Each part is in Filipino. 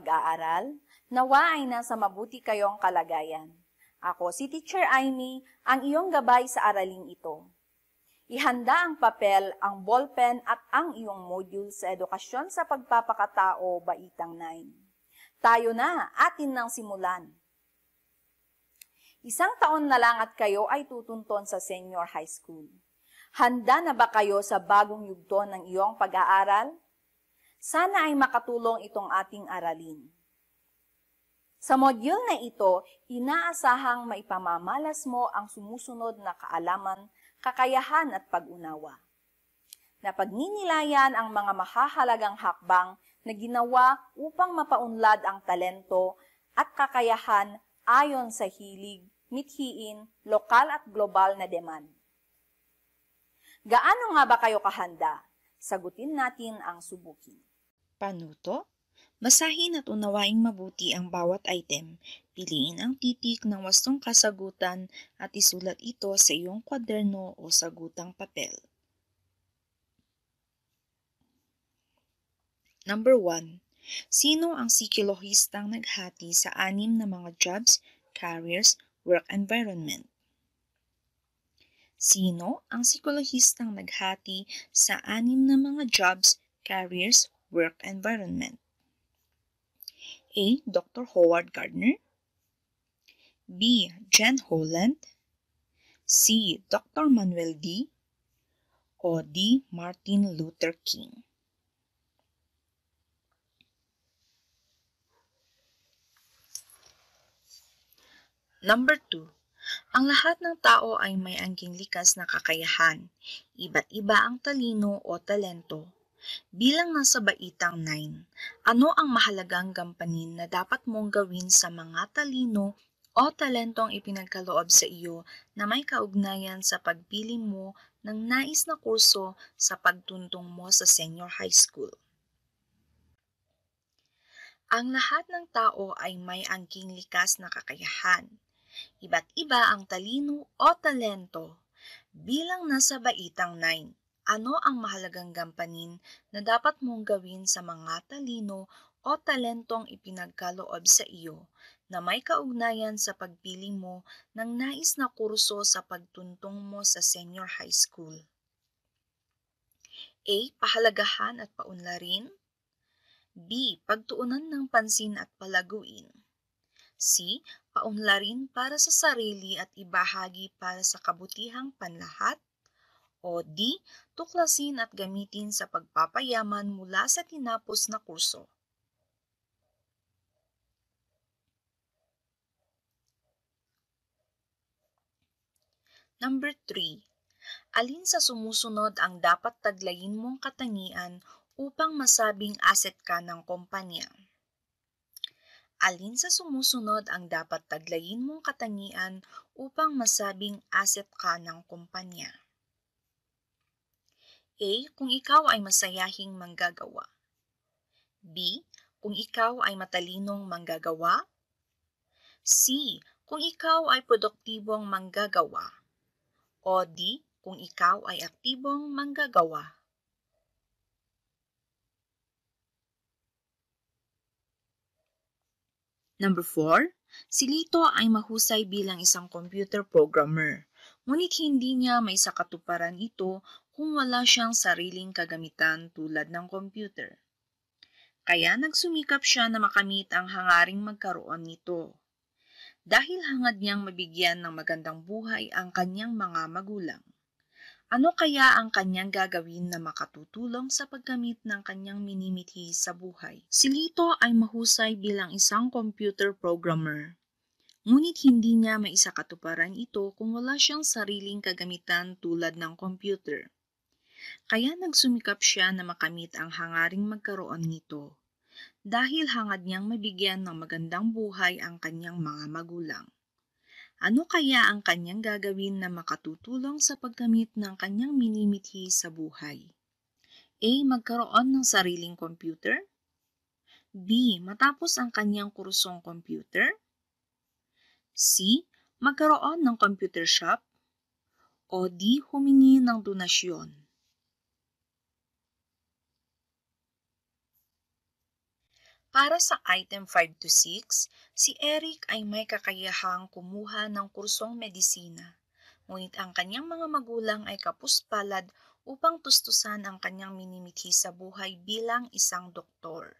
mag-aaral, nawa ay nasa mabuti kayong kalagayan. Ako si Teacher Amy, ang iyong gabay sa araling ito. Ihanda ang papel, ang ballpen at ang iyong module sa edukasyon sa pagpapakatao, Baitang 9. Tayo na, atin nang simulan. Isang taon na lang at kayo ay tutunton sa senior high school. Handa na ba kayo sa bagong yugto ng iyong pag-aaral? Sana ay makatulong itong ating aralin. Sa module na ito, inaasahang maipamamalas mo ang sumusunod na kaalaman, kakayahan at pag-unawa. Napagninilayan ang mga mahahalagang hakbang na ginawa upang mapaunlad ang talento at kakayahan ayon sa hilig, mithiin, lokal at global na demand. Gaano nga ba kayo kahanda? Sagutin natin ang subukin. Panuto? Masahin at unawaing mabuti ang bawat item. Piliin ang titik ng wastong kasagutan at isulat ito sa iyong kwaderno o sagutang papel. Number 1. Sino ang psikologistang naghati sa anim na mga jobs, careers, work environment? Sino ang sikolohistang naghati sa anim na mga jobs, careers, work environment. A. Dr. Howard Gardner. B. Jen Holland. C. Dr. Manuel D. O D. Martin Luther King. Number 2. Ang lahat ng tao ay may angking likas na kakayahan. Iba't iba ang talino o talento Bilang nasa baitang 9, ano ang mahalagang gampanin na dapat mong gawin sa mga talino o talentong ipinagkaloob sa iyo na may kaugnayan sa pagpili mo ng nais na kurso sa pagtuntong mo sa senior high school. Ang lahat ng tao ay may angking likas na kakayahan. Iba't iba ang talino o talento bilang nasa baitang 9 ano ang mahalagang gampanin na dapat mong gawin sa mga talino o talentong ipinagkaloob sa iyo na may kaugnayan sa pagpili mo ng nais na kurso sa pagtuntong mo sa senior high school. A. Pahalagahan at paunlarin. B. Pagtuunan ng pansin at palaguin. C. Paunlarin para sa sarili at ibahagi para sa kabutihang panlahat o D. Tuklasin at gamitin sa pagpapayaman mula sa tinapos na kurso. Number 3. Alin sa sumusunod ang dapat taglayin mong katangian upang masabing asset ka ng kumpanya? alin sa sumusunod ang dapat taglayin mong katangian upang masabing asset ka ng kumpanya. A. Kung ikaw ay masayahing manggagawa. B. Kung ikaw ay matalinong manggagawa. C. Kung ikaw ay produktibong manggagawa. O D. Kung ikaw ay aktibong manggagawa. Number 4, si Lito ay mahusay bilang isang computer programmer, ngunit hindi niya may sakatuparan ito kung wala siyang sariling kagamitan tulad ng computer. Kaya nagsumikap siya na makamit ang hangaring magkaroon nito. Dahil hangad niyang mabigyan ng magandang buhay ang kanyang mga magulang. Ano kaya ang kanyang gagawin na makatutulong sa paggamit ng kanyang minimithi sa buhay? Si Lito ay mahusay bilang isang computer programmer. Ngunit hindi niya maisakatuparan ito kung wala siyang sariling kagamitan tulad ng computer. Kaya nagsumikap siya na makamit ang hangaring magkaroon nito dahil hangad niyang mabigyan ng magandang buhay ang kanyang mga magulang. Ano kaya ang kanyang gagawin na makatutulong sa pagkamit ng kanyang minimithi sa buhay? A. Magkaroon ng sariling computer. B. Matapos ang kanyang kursong computer. C. Magkaroon ng computer shop. O D. Humingi ng donasyon. Para sa item 5 to 6, si Eric ay may kakayahang kumuha ng kursong medisina. Ngunit ang kanyang mga magulang ay kapuspalad upang tustusan ang kanyang minimithi sa buhay bilang isang doktor.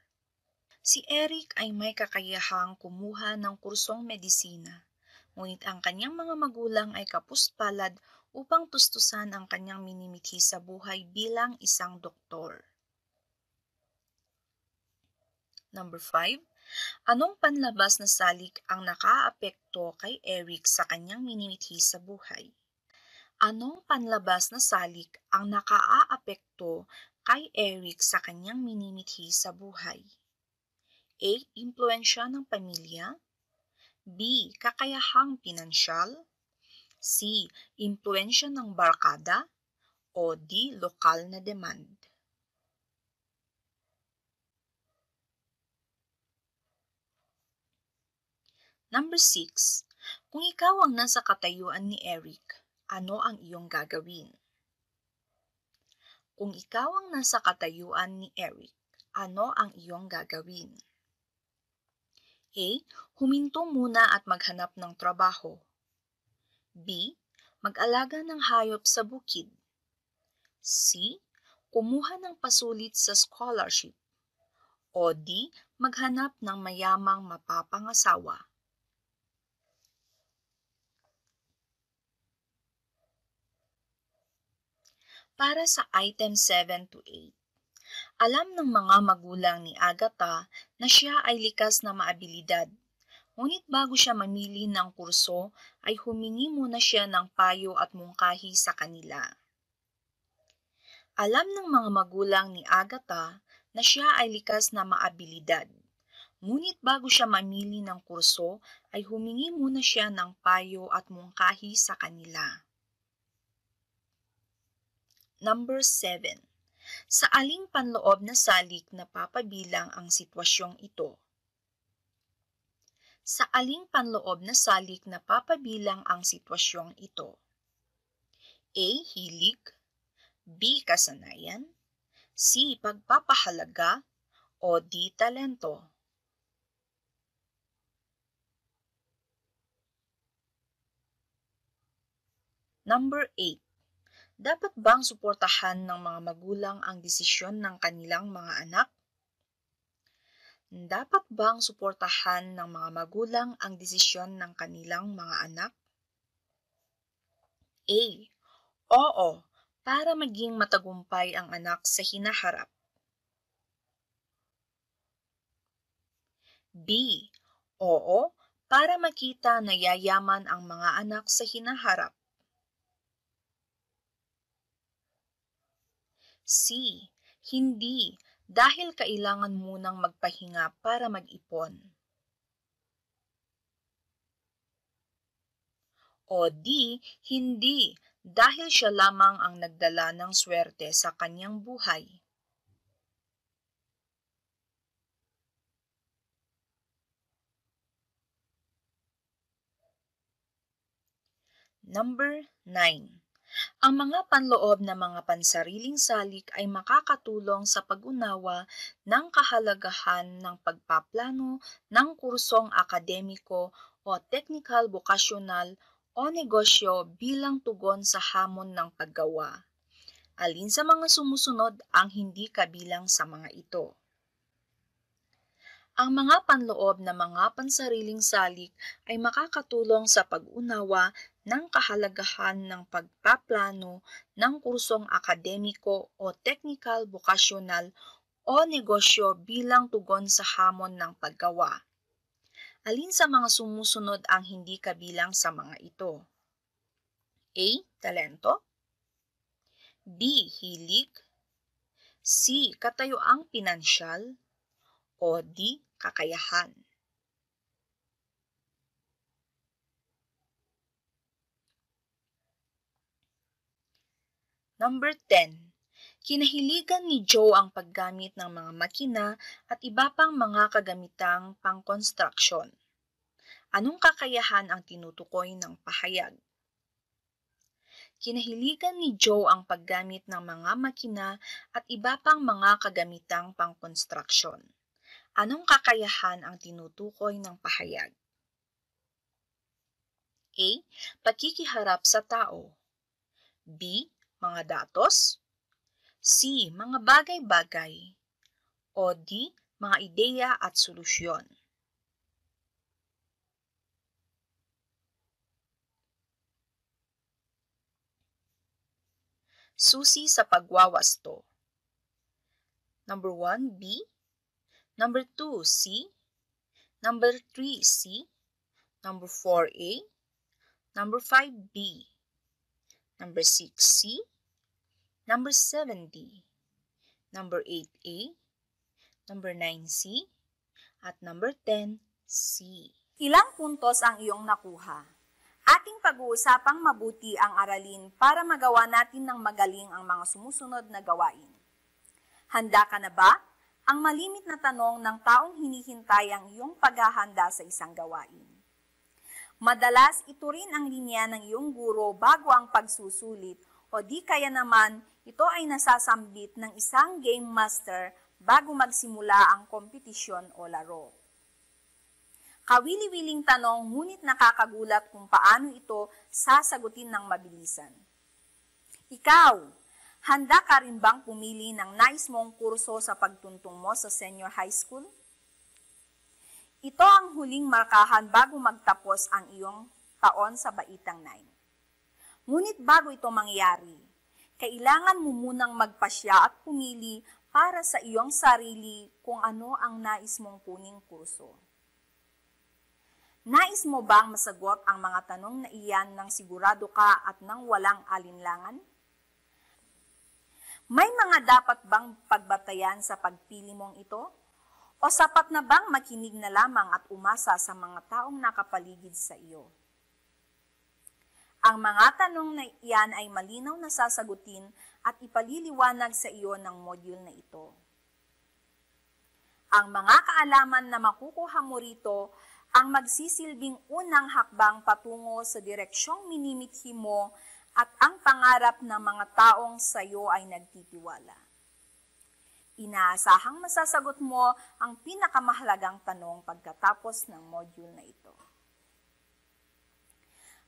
Si Eric ay may kakayahang kumuha ng kursong medisina. Ngunit ang kanyang mga magulang ay kapuspalad upang tustusan ang kanyang minimithi sa buhay bilang isang doktor. Number 5, anong panlabas na salik ang nakaapekto kay Eric sa kanyang minimithi sa buhay? Anong panlabas na salik ang nakaaapekto kay Eric sa kanyang minimithi sa buhay? A. Impluensya ng pamilya B. Kakayahang pinansyal C. Impluensya ng barkada o D. Lokal na demand Number 6. Kung ikaw ang nasa katayuan ni Eric, ano ang iyong gagawin? Kung ikaw ang nasa katayuan ni Eric, ano ang iyong gagawin? A. Huminto muna at maghanap ng trabaho. B. Mag-alaga ng hayop sa bukid. C. Kumuha ng pasulit sa scholarship. O D. Maghanap ng mayamang mapapangasawa. para sa item 7 to 8. Alam ng mga magulang ni Agatha na siya ay likas na maabilidad. Ngunit bago siya mamili ng kurso ay humingi muna siya ng payo at mungkahi sa kanila. Alam ng mga magulang ni Agatha na siya ay likas na maabilidad. Ngunit bago siya mamili ng kurso ay humingi muna siya ng payo at mungkahi sa kanila. Number 7. Sa aling panloob na salik na papabilang ang sitwasyong ito? Sa aling panloob na salik na papabilang ang sitwasyong ito? A. Hilig B. Kasanayan C. Pagpapahalaga o D. Talento Number 8 dapat bang suportahan ng mga magulang ang desisyon ng kanilang mga anak? Dapat bang suportahan ng mga magulang ang desisyon ng kanilang mga anak? A. Oo, para maging matagumpay ang anak sa hinaharap. B. Oo, para makita na yayaman ang mga anak sa hinaharap. C. Hindi, dahil kailangan munang magpahinga para mag-ipon. O D. Hindi, dahil siya lamang ang nagdala ng swerte sa kanyang buhay. Number 9 ang mga panloob na mga pansariling salik ay makakatulong sa pag-unawa ng kahalagahan ng pagpaplano ng kursong akademiko o technical vocational o negosyo bilang tugon sa hamon ng paggawa. Alin sa mga sumusunod ang hindi kabilang sa mga ito? Ang mga panloob na mga pansariling salik ay makakatulong sa pag-unawa ng kahalagahan ng pagpaplano ng kursong akademiko o technical, vocational o negosyo bilang tugon sa hamon ng paggawa. Alin sa mga sumusunod ang hindi kabilang sa mga ito? A. Talento B. Hilig C. Katayuang pinansyal o D. Kakayahan Number 10. Kinahiligan ni Joe ang paggamit ng mga makina at iba pang mga kagamitang pang-construction. Anong kakayahan ang tinutukoy ng pahayag? Kinahiligan ni Joe ang paggamit ng mga makina at iba pang mga kagamitang pang-construction. Anong kakayahan ang tinutukoy ng pahayag? A. Pakikiharap sa tao. B mga datos, C. Mga bagay-bagay, o D. Mga ideya at solusyon. Susi sa pagwawasto. Number 1, B. Number 2, C. Number 3, C. Number 4, A. Number 5, B. Number 6, C. Number 7, D. Number 8, A. Number 9, C. At number 10, C. Ilang puntos ang iyong nakuha? Ating pag-uusapang mabuti ang aralin para magawa natin ng magaling ang mga sumusunod na gawain. Handa ka na ba? Ang malimit na tanong ng taong hinihintay ang iyong paghahanda sa isang gawain. Madalas ito rin ang linya ng iyong guro bago ang pagsusulit o di kaya naman ito ay nasasambit ng isang game master bago magsimula ang kompetisyon o laro. Kawili-wiling tanong ngunit nakakagulat kung paano ito sasagutin ng mabilisan. Ikaw, handa ka rin bang pumili ng nais nice mong kurso sa pagtuntong mo sa senior high school? Ito ang huling markahan bago magtapos ang iyong taon sa Baitang 9. Ngunit bago ito mangyari, kailangan mo munang magpasya at pumili para sa iyong sarili kung ano ang nais mong kuning kurso. Nais mo bang masagot ang mga tanong na iyan nang sigurado ka at nang walang alinlangan? May mga dapat bang pagbatayan sa pagpili mong ito? O sapat na bang makinig na lamang at umasa sa mga taong nakapaligid sa iyo? Ang mga tanong na iyan ay malinaw na sasagutin at ipaliliwanag sa iyo ng module na ito. Ang mga kaalaman na makukuha mo rito ang magsisilbing unang hakbang patungo sa direksyong minimithi mo at ang pangarap ng mga taong sa iyo ay nagtitiwala. Inaasahang masasagot mo ang pinakamahalagang tanong pagkatapos ng module na ito.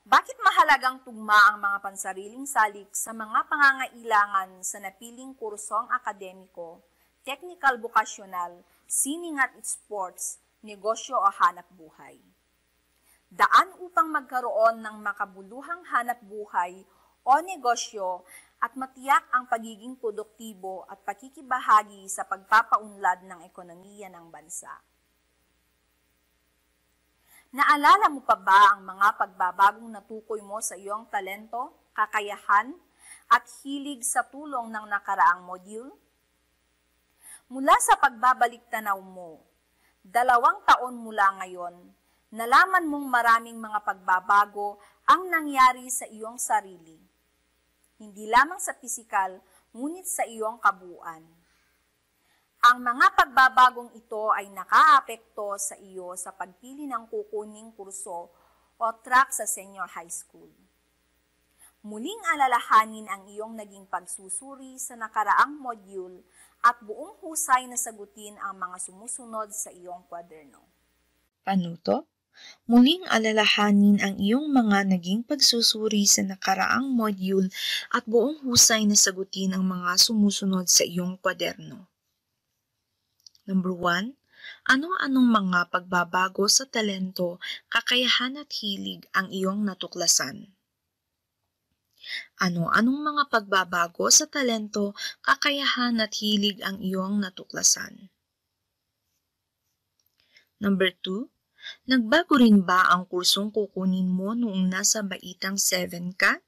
Bakit mahalagang tugma ang mga pansariling salik sa mga pangangailangan sa napiling kursong akademiko, technical vocational, sining at sports, negosyo o hanap buhay? Daan upang magkaroon ng makabuluhang hanap buhay o negosyo at matiyak ang pagiging produktibo at pakikibahagi sa pagpapaunlad ng ekonomiya ng bansa. Naalala mo pa ba ang mga pagbabagong natukoy mo sa iyong talento, kakayahan, at hilig sa tulong ng nakaraang module? Mula sa pagbabalik tanaw mo, dalawang taon mula ngayon, nalaman mong maraming mga pagbabago ang nangyari sa iyong sarili hindi lamang sa pisikal, ngunit sa iyong kabuuan. Ang mga pagbabagong ito ay nakaapekto sa iyo sa pagpili ng kukuning kurso o track sa senior high school. Muling alalahanin ang iyong naging pagsusuri sa nakaraang module at buong husay na sagutin ang mga sumusunod sa iyong kwaderno. Panuto? Muling alalahanin ang iyong mga naging pagsusuri sa nakaraang module at buong husay na sagutin ang mga sumusunod sa iyong kwaderno. Number 1. Ano-anong mga pagbabago sa talento, kakayahan at hilig ang iyong natuklasan? Ano-anong mga pagbabago sa talento, kakayahan at hilig ang iyong natuklasan? Number 2 Nagbago rin ba ang kursong kukunin mo noong nasa baitang 7 ka?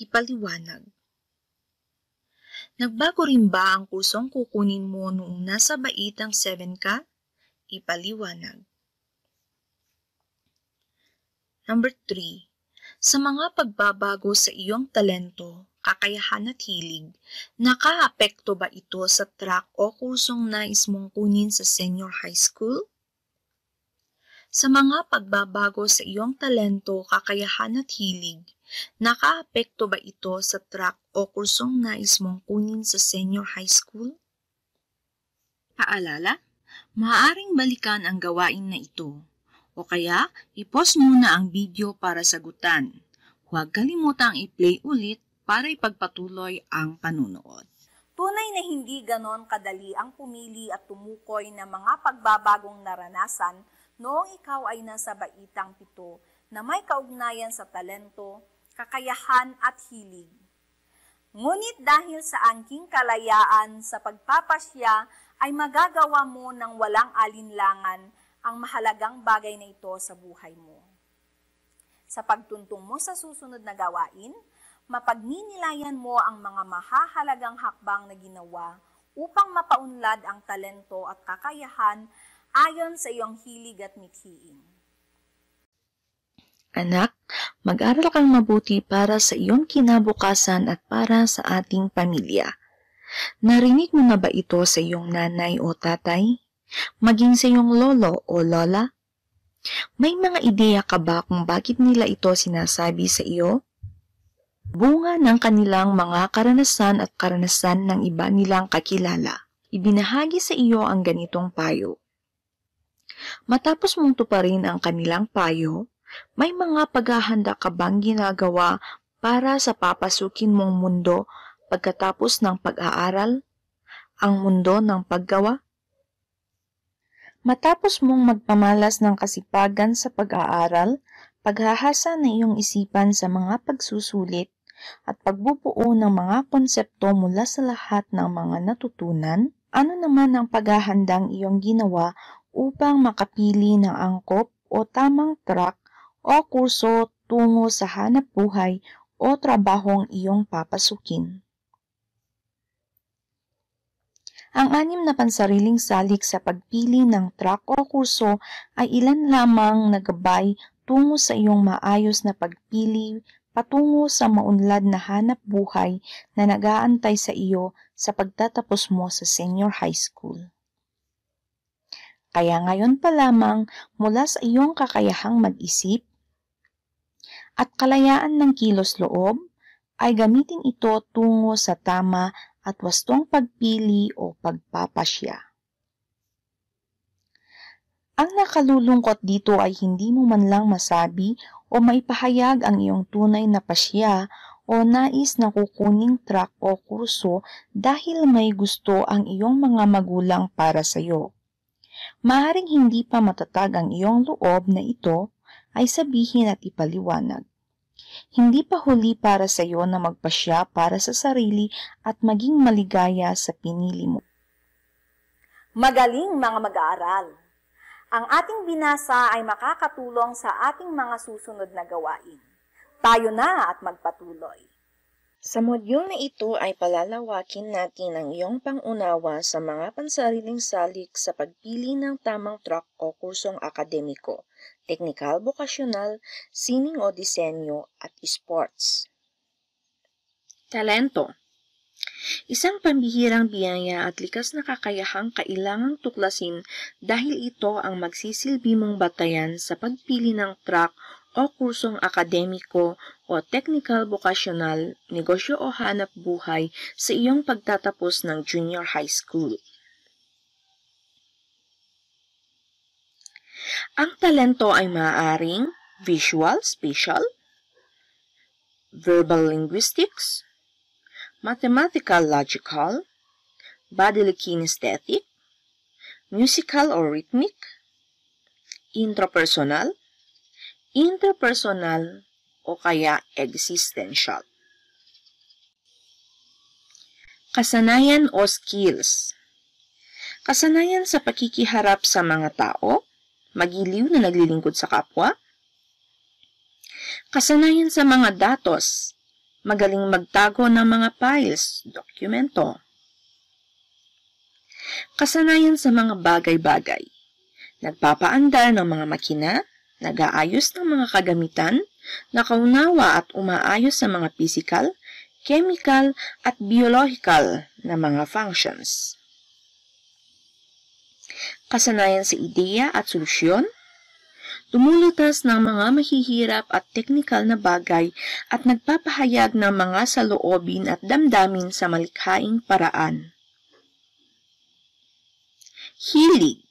Ipaliwanag. Nagbago rin ba ang kursong kukunin mo noong nasa baitang 7 ka? Ipaliwanag. Number 3. Sa mga pagbabago sa iyong talento, kakayahan at hilig, nakaapekto ba ito sa track o kursong nais mong kunin sa senior high school? sa mga pagbabago sa iyong talento, kakayahan at hilig. Nakaapekto ba ito sa track o kursong nais mong kunin sa senior high school? Paalala, maaaring balikan ang gawain na ito. O kaya, ipost muna ang video para sagutan. Huwag kalimutang i-play ulit para ipagpatuloy ang panunood. Tunay na hindi ganon kadali ang pumili at tumukoy ng mga pagbabagong naranasan noong ikaw ay nasa baitang pito na may kaugnayan sa talento, kakayahan at hilig. Ngunit dahil sa angking kalayaan sa pagpapasya ay magagawa mo ng walang alinlangan ang mahalagang bagay na ito sa buhay mo. Sa pagtuntong mo sa susunod na gawain, mapagninilayan mo ang mga mahahalagang hakbang na ginawa upang mapaunlad ang talento at kakayahan ayon sa iyong hilig at mithiin. Anak, mag-aral kang mabuti para sa iyong kinabukasan at para sa ating pamilya. Narinig mo na ba ito sa iyong nanay o tatay? Maging sa iyong lolo o lola? May mga ideya ka ba kung bakit nila ito sinasabi sa iyo? Bunga ng kanilang mga karanasan at karanasan ng iba nilang kakilala. Ibinahagi sa iyo ang ganitong payo. Matapos mong tuparin ang kanilang payo, may mga paghahanda ka bang ginagawa para sa papasukin mong mundo pagkatapos ng pag-aaral? Ang mundo ng paggawa? Matapos mong magpamalas ng kasipagan sa pag-aaral, paghahasa na iyong isipan sa mga pagsusulit at pagbubuo ng mga konsepto mula sa lahat ng mga natutunan, ano naman ang paghahandang iyong ginawa upang makapili ng angkop o tamang track o kurso tungo sa hanap buhay o trabahong iyong papasukin. Ang anim na pansariling salik sa pagpili ng track o kurso ay ilan lamang na tungo sa iyong maayos na pagpili patungo sa maunlad na hanap buhay na nagaantay sa iyo sa pagtatapos mo sa senior high school. Kaya ngayon pa lamang mula sa iyong kakayahang mag-isip at kalayaan ng kilos loob ay gamitin ito tungo sa tama at wastong pagpili o pagpapasya. Ang nakalulungkot dito ay hindi mo man lang masabi o maipahayag ang iyong tunay na pasya o nais na kukuning track o kurso dahil may gusto ang iyong mga magulang para sa iyo maaaring hindi pa matatag ang iyong loob na ito ay sabihin at ipaliwanag. Hindi pa huli para sa iyo na magpasya para sa sarili at maging maligaya sa pinili mo. Magaling mga mag-aaral! Ang ating binasa ay makakatulong sa ating mga susunod na gawain. Tayo na at magpatuloy. Sa modyul na ito ay palalawakin natin ang iyong pangunawa sa mga pansariling salik sa pagpili ng tamang track o kursong akademiko, teknikal vokasyonal, sining o disenyo, at sports. Talento Isang pambihirang biyaya at likas na kakayahang kailangang tuklasin dahil ito ang magsisilbi mong batayan sa pagpili ng track o kursong akademiko o technical vocational, negosyo o hanap buhay sa iyong pagtatapos ng junior high school. Ang talento ay maaaring visual, spatial, verbal linguistics, mathematical logical, bodily kinesthetic, musical or rhythmic, intrapersonal, interpersonal, o kaya existential. Kasanayan o skills Kasanayan sa pakikiharap sa mga tao, magiliw na naglilingkod sa kapwa, kasanayan sa mga datos, magaling magtago ng mga files, dokumento, kasanayan sa mga bagay-bagay, nagpapaandar ng mga makina, nag-aayos ng mga kagamitan, nakaunawa at umaayos sa mga physical, chemical at biological na mga functions. Kasanayan sa ideya at solusyon, tumulutas ng mga mahihirap at teknikal na bagay at nagpapahayag ng mga saloobin at damdamin sa malikhaing paraan. Hilig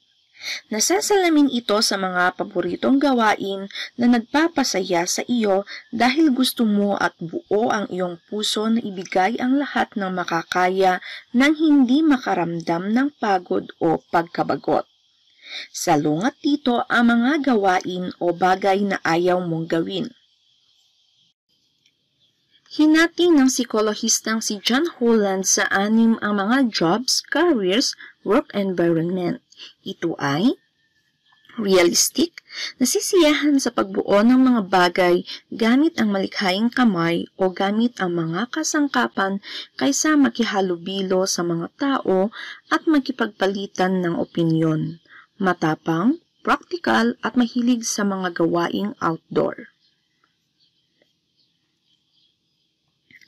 Nasasalamin ito sa mga paboritong gawain na nagpapasaya sa iyo dahil gusto mo at buo ang iyong puso na ibigay ang lahat ng makakaya nang hindi makaramdam ng pagod o pagkabagot. Salungat dito ang mga gawain o bagay na ayaw mong gawin. Hinati ng psikologistang si John Holland sa anim ang mga jobs, careers, work environment. Ito ay realistic, nasisiyahan sa pagbuo ng mga bagay gamit ang malikhaing kamay o gamit ang mga kasangkapan kaysa makihalubilo sa mga tao at magkipagpalitan ng opinyon, matapang, practical at mahilig sa mga gawaing outdoor.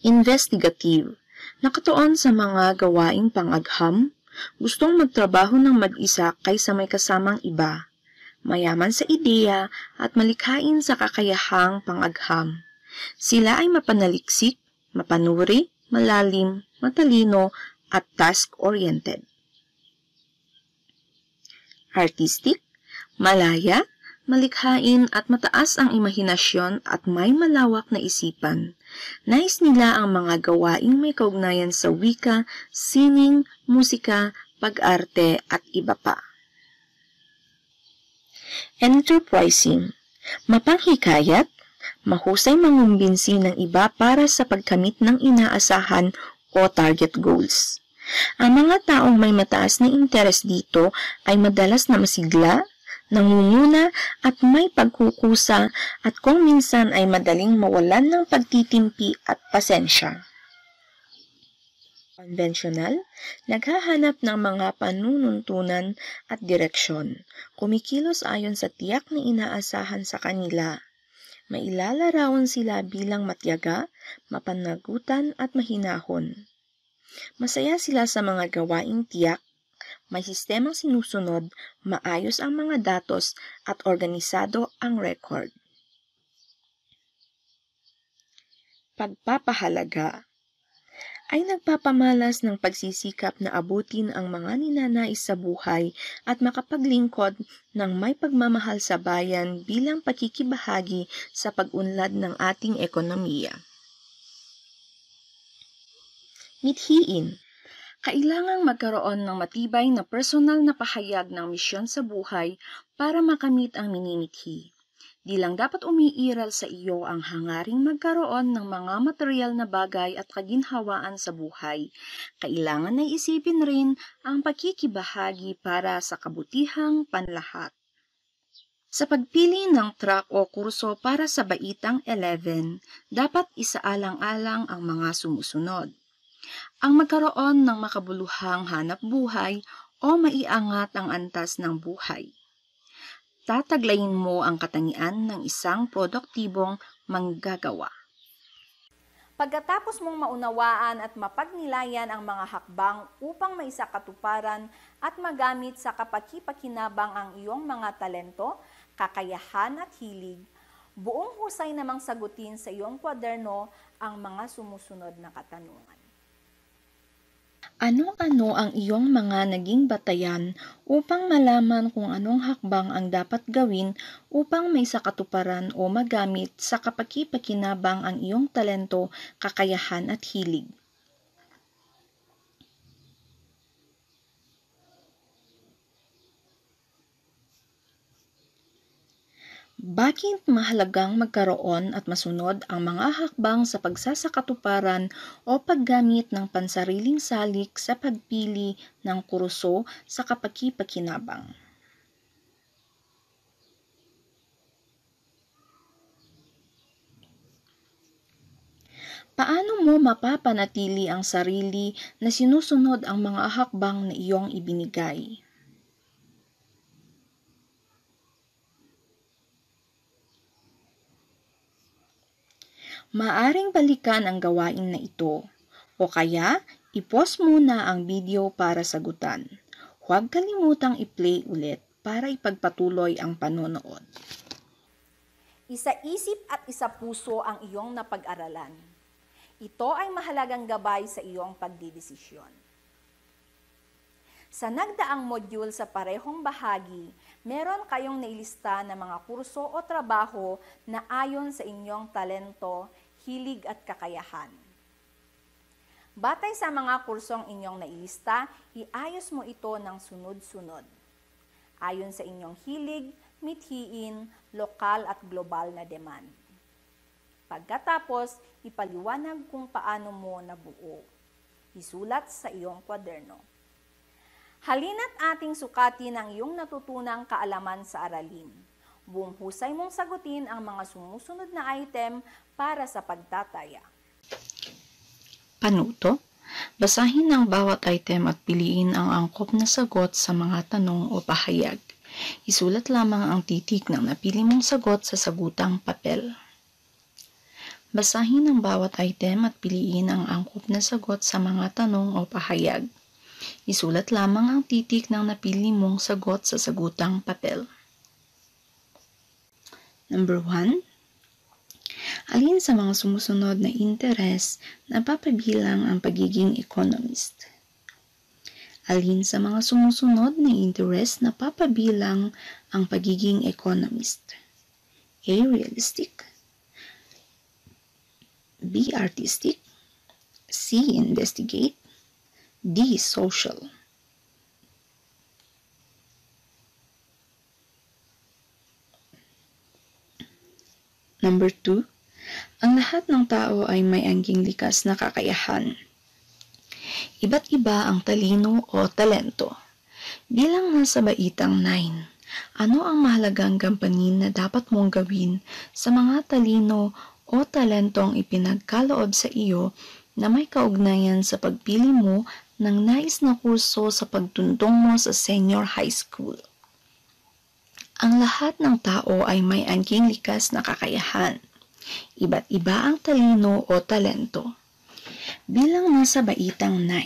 Investigative Nakatuon sa mga gawaing pangagham, Gustong magtrabaho ng mag-isa kaysa may kasamang iba, mayaman sa ideya at malikhain sa kakayahang pangagham. Sila ay mapanaliksik, mapanuri, malalim, matalino, at task-oriented. Artistic, malaya, malikhain at mataas ang imahinasyon at may malawak na isipan. Nais nila ang mga gawaing may kaugnayan sa wika, sining, musika, pag-arte at iba pa. Enterprising Mapanghikayat, mahusay mangumbinsi ng iba para sa pagkamit ng inaasahan o target goals. Ang mga taong may mataas na interes dito ay madalas na masigla, nangunguna at may pagkukusa at kung minsan ay madaling mawalan ng pagtitimpi at pasensya. Conventional, naghahanap ng mga panununtunan at direksyon, kumikilos ayon sa tiyak na inaasahan sa kanila. Mailalarawan sila bilang matyaga, mapanagutan at mahinahon. Masaya sila sa mga gawaing tiyak may sistemang sinusunod, maayos ang mga datos at organisado ang record. Pagpapahalaga ay nagpapamalas ng pagsisikap na abutin ang mga ninanais sa buhay at makapaglingkod ng may pagmamahal sa bayan bilang pakikibahagi sa pag-unlad ng ating ekonomiya. Mithiin kailangang magkaroon ng matibay na personal na pahayag ng misyon sa buhay para makamit ang minimithi. Di lang dapat umiiral sa iyo ang hangaring magkaroon ng mga material na bagay at kaginhawaan sa buhay. Kailangan na isipin rin ang pakikibahagi para sa kabutihang panlahat. Sa pagpili ng track o kurso para sa Baitang 11, dapat isaalang-alang ang mga sumusunod. Ang magkaroon ng makabuluhang hanap buhay o maiangat ang antas ng buhay. Tataglayin mo ang katangian ng isang produktibong manggagawa. Pagkatapos mong maunawaan at mapagnilayan ang mga hakbang upang maisakatuparan at magamit sa kapakipakinabang ang iyong mga talento, kakayahan at hilig, buong husay namang sagutin sa iyong kwaderno ang mga sumusunod na katanungan. Ano-ano ang iyong mga naging batayan upang malaman kung anong hakbang ang dapat gawin upang may sakatuparan o magamit sa kapakipakinabang ang iyong talento, kakayahan at hilig? Bakit mahalagang magkaroon at masunod ang mga hakbang sa pagsasakatuparan o paggamit ng pansariling salik sa pagpili ng kurso sa kapakipakinabang? Paano mo mapapanatili ang sarili na sinusunod ang mga hakbang na iyong ibinigay? maaring balikan ang gawain na ito o kaya ipost muna ang video para sagutan. Huwag kalimutang i-play ulit para ipagpatuloy ang panonood. Isa-isip at isa puso ang iyong napag-aralan. Ito ay mahalagang gabay sa iyong pagdidesisyon. Sa nagdaang module sa parehong bahagi, meron kayong nailista na mga kurso o trabaho na ayon sa inyong talento, hilig at kakayahan. Batay sa mga kursong inyong nailista, iayos mo ito ng sunod-sunod. Ayon sa inyong hilig, mithiin, lokal at global na demand. Pagkatapos, ipaliwanag kung paano mo nabuo. Isulat sa iyong kwaderno. Halina't ating sukatin ang iyong natutunang kaalaman sa aralin. Buong husay mong sagutin ang mga sumusunod na item para sa pagtataya. Panuto? Basahin ang bawat item at piliin ang angkop na sagot sa mga tanong o pahayag. Isulat lamang ang titik ng napili mong sagot sa sagutang papel. Basahin ang bawat item at piliin ang angkop na sagot sa mga tanong o pahayag. Isulat lamang ang titik ng napili mong sagot sa sagutang papel. Number 1. Alin sa mga sumusunod na interes na papabilang ang pagiging economist? Alin sa mga sumusunod na interes na papabilang ang pagiging economist? A. Realistic B. Artistic C. Investigate D. Social Number 2, ang lahat ng tao ay may angking likas na kakayahan. Iba't iba ang talino o talento. Bilang nasa baitang 9, ano ang mahalagang gampanin na dapat mong gawin sa mga talino o talento ang ipinagkaloob sa iyo na may kaugnayan sa pagpili mo ng nais na kurso sa pagtuntong mo sa senior high school? Ang lahat ng tao ay may angking likas na kakayahan. Iba't iba ang talino o talento. Bilang nasa baitang 9,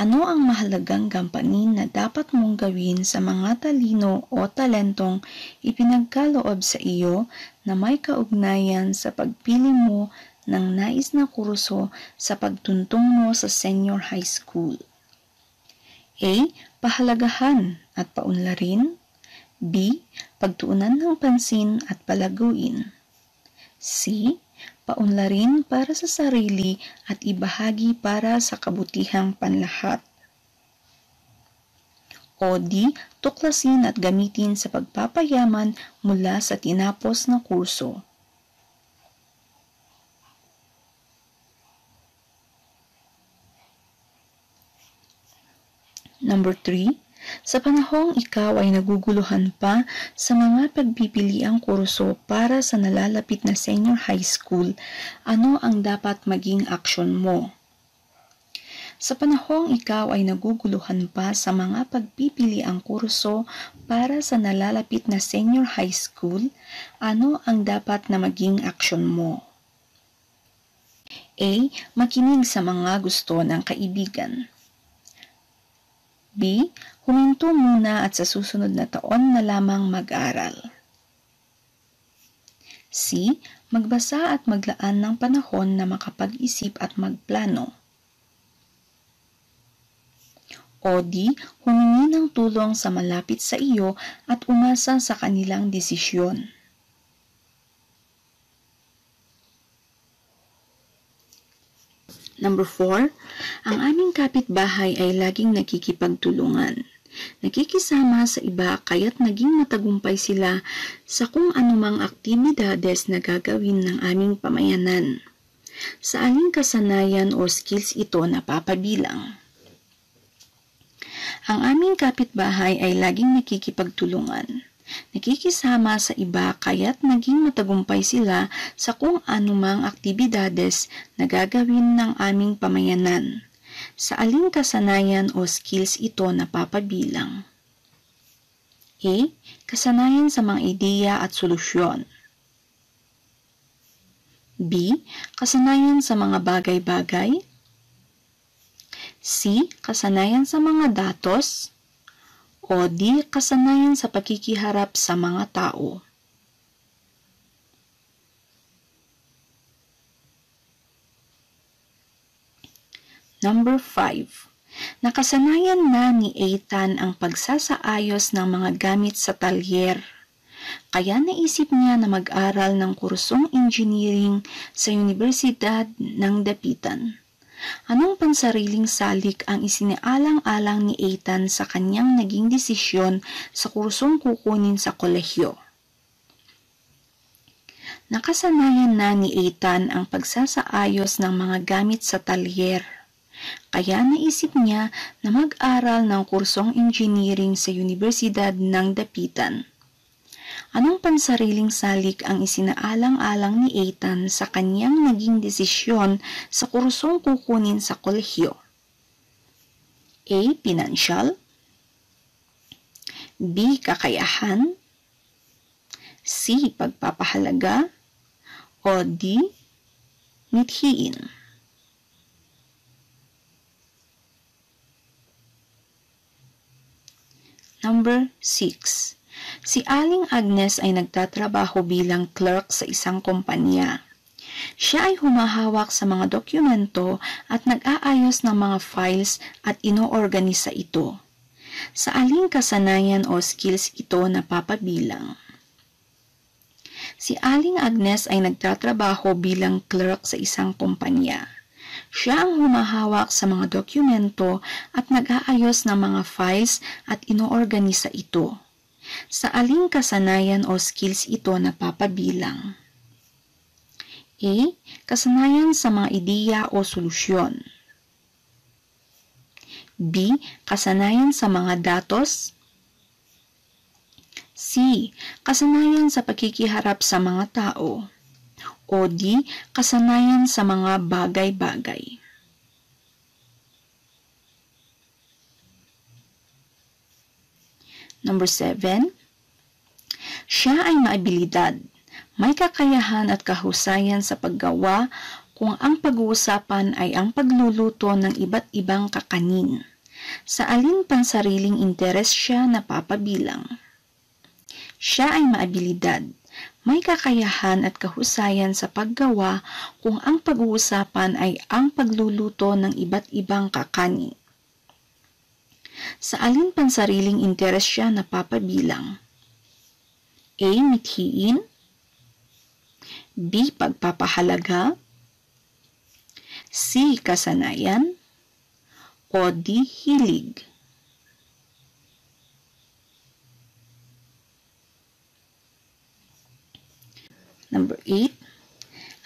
ano ang mahalagang gampanin na dapat mong gawin sa mga talino o talentong ipinagkaloob sa iyo na may kaugnayan sa pagpili mo ng nais na kurso sa pagtuntong mo sa senior high school? A. Pahalagahan at paunlarin B. Pagtuunan ng pansin at palaguin. C. Paunlarin para sa sarili at ibahagi para sa kabutihang panlahat. O D. Tuklasin at gamitin sa pagpapayaman mula sa tinapos na kurso. Number 3 sa panahong ikaw ay naguguluhan pa sa mga pagpipiliang kurso para sa nalalapit na senior high school, ano ang dapat maging aksyon mo? Sa panahong ikaw ay naguguluhan pa sa mga pagpipili ang kurso para sa nalalapit na senior high school, ano ang dapat na maging aksyon mo? A. Makinig sa mga gusto ng kaibigan. B. Huminto muna at sa susunod na taon na lamang mag-aral. C. Magbasa at maglaan ng panahon na makapag-isip at magplano. O di, humingi ng tulong sa malapit sa iyo at umasa sa kanilang desisyon. Number 4, ang aming kapitbahay ay laging nakikipagtulungan nakikisama sa iba kaya't naging matagumpay sila sa kung anumang aktibidades na gagawin ng aming pamayanan. Sa aling kasanayan o skills ito napapabilang. Ang aming kapitbahay ay laging nakikipagtulungan. Nakikisama sa iba kaya't naging matagumpay sila sa kung anumang aktibidades na gagawin ng aming pamayanan sa aling kasanayan o skills ito napapabilang. A. Kasanayan sa mga ideya at solusyon. B. Kasanayan sa mga bagay-bagay. C. Kasanayan sa mga datos. O D. Kasanayan sa pakikiharap sa mga tao. Number 5. Nakasanayan na ni Ethan ang pagsasaayos ng mga gamit sa talyer. Kaya naisip niya na mag-aral ng kursong engineering sa Universidad ng Dapitan. Anong pansariling salik ang isinialang-alang ni Ethan sa kanyang naging desisyon sa kursong kukunin sa kolehiyo? Nakasanayan na ni Ethan ang pagsasaayos ng mga gamit sa talyer. Kaya naisip niya na mag-aral ng kursong engineering sa Universidad ng Dapitan. Anong pansariling salik ang isinaalang-alang ni Ethan sa kanyang naging desisyon sa kursong kukunin sa kolehiyo? A. Financial B. Kakayahan C. Pagpapahalaga o D. Mithiin Number 6. Si Aling Agnes ay nagtatrabaho bilang clerk sa isang kumpanya. Siya ay humahawak sa mga dokumento at nag-aayos ng mga files at inoorganisa ito. Sa aling kasanayan o skills ito napapabilang. Si Aling Agnes ay nagtatrabaho bilang clerk sa isang kumpanya. Siya ang humahawak sa mga dokumento at nag-aayos ng mga files at inoorganisa ito. Sa aling kasanayan o skills ito nagpapabilang? A. Kasanayan sa mga ideya o solusyon. B. Kasanayan sa mga datos. C. Kasanayan sa pakikiharap sa mga tao o di kasanayan sa mga bagay-bagay. Number 7. Siya ay maabilidad, may kakayahan at kahusayan sa paggawa kung ang pag-uusapan ay ang pagluluto ng iba't ibang kakanin. Sa alin pang sariling interes siya napapabilang. Siya ay maabilidad, may kakayahan at kahusayan sa paggawa kung ang pag-uusapan ay ang pagluluto ng iba't ibang kakani. Sa alin pansariling interes siya napapabilang? A. Mithiin B. Pagpapahalaga C. Kasanayan o D. Hilig Number 8,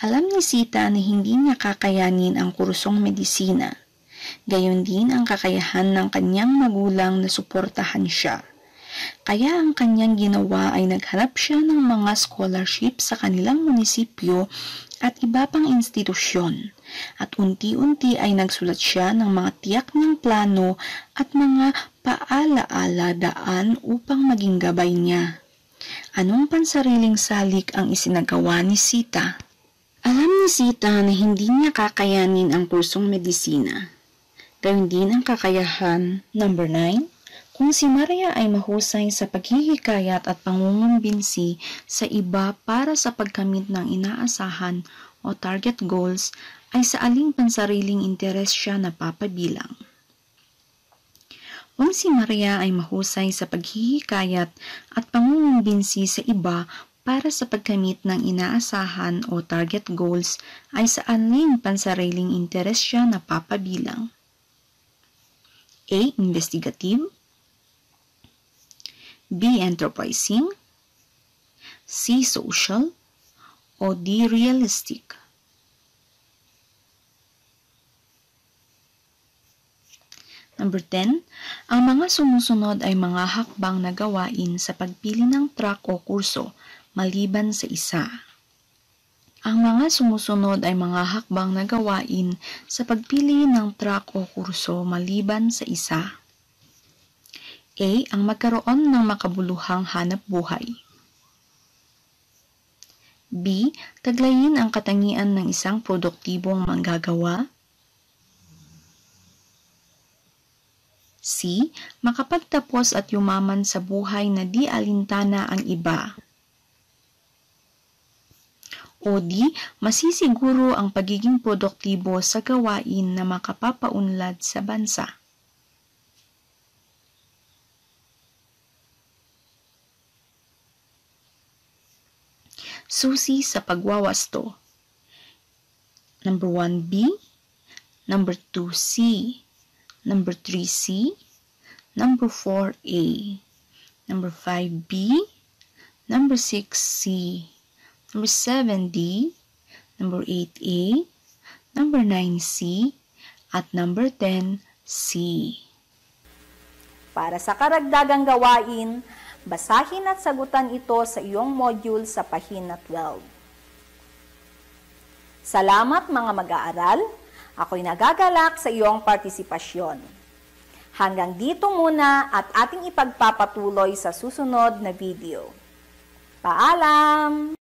alam ni Sita na hindi niya kakayanin ang kursong medisina. Gayon din ang kakayahan ng kanyang magulang na suportahan siya. Kaya ang kanyang ginawa ay naghanap siya ng mga scholarship sa kanilang munisipyo at iba pang institusyon. At unti-unti ay nagsulat siya ng mga tiyak niyang plano at mga paalaala daan upang maging gabay niya. Anong pansariling salik ang isinagawa ni Sita? Alam ni Sita na hindi niya kakayanin ang kursong medisina. Gayun din ang kakayahan number 9 kung si Maria ay mahusay sa paghihikayat at pangungumbinsi sa iba para sa pagkamit ng inaasahan o target goals, ay sa aling pansariling interes siya napapabilang. Kung si Maria ay mahusay sa paghihikayat at pangungumbinsi sa iba para sa pagkamit ng inaasahan o target goals ay sa aling pansariling interes siya napapabilang. A. Investigative B. Enterprising C. Social o D. Realistic Number 10, ang mga sumusunod ay mga hakbang na gawain sa pagpili ng track o kurso maliban sa isa. Ang mga sumusunod ay mga hakbang na gawain sa pagpili ng track o kurso maliban sa isa. A. Ang magkaroon ng makabuluhang hanap buhay. B. Taglayin ang katangian ng isang produktibong manggagawa. C. Makapagtapos at yumaman sa buhay na di alintana ang iba. O D. Masisiguro ang pagiging produktibo sa gawain na makapapaunlad sa bansa. susi sa pagwawasto. Number 1B, number 2C, number 3C, number 4A, number 5B, number 6C, number 7D, number 8A, number 9C, at number 10C. Para sa karagdagang gawain, basahin at sagutan ito sa iyong module sa pahina 12. Salamat mga mag-aaral! Ako'y nagagalak sa iyong partisipasyon. Hanggang dito muna at ating ipagpapatuloy sa susunod na video. Paalam!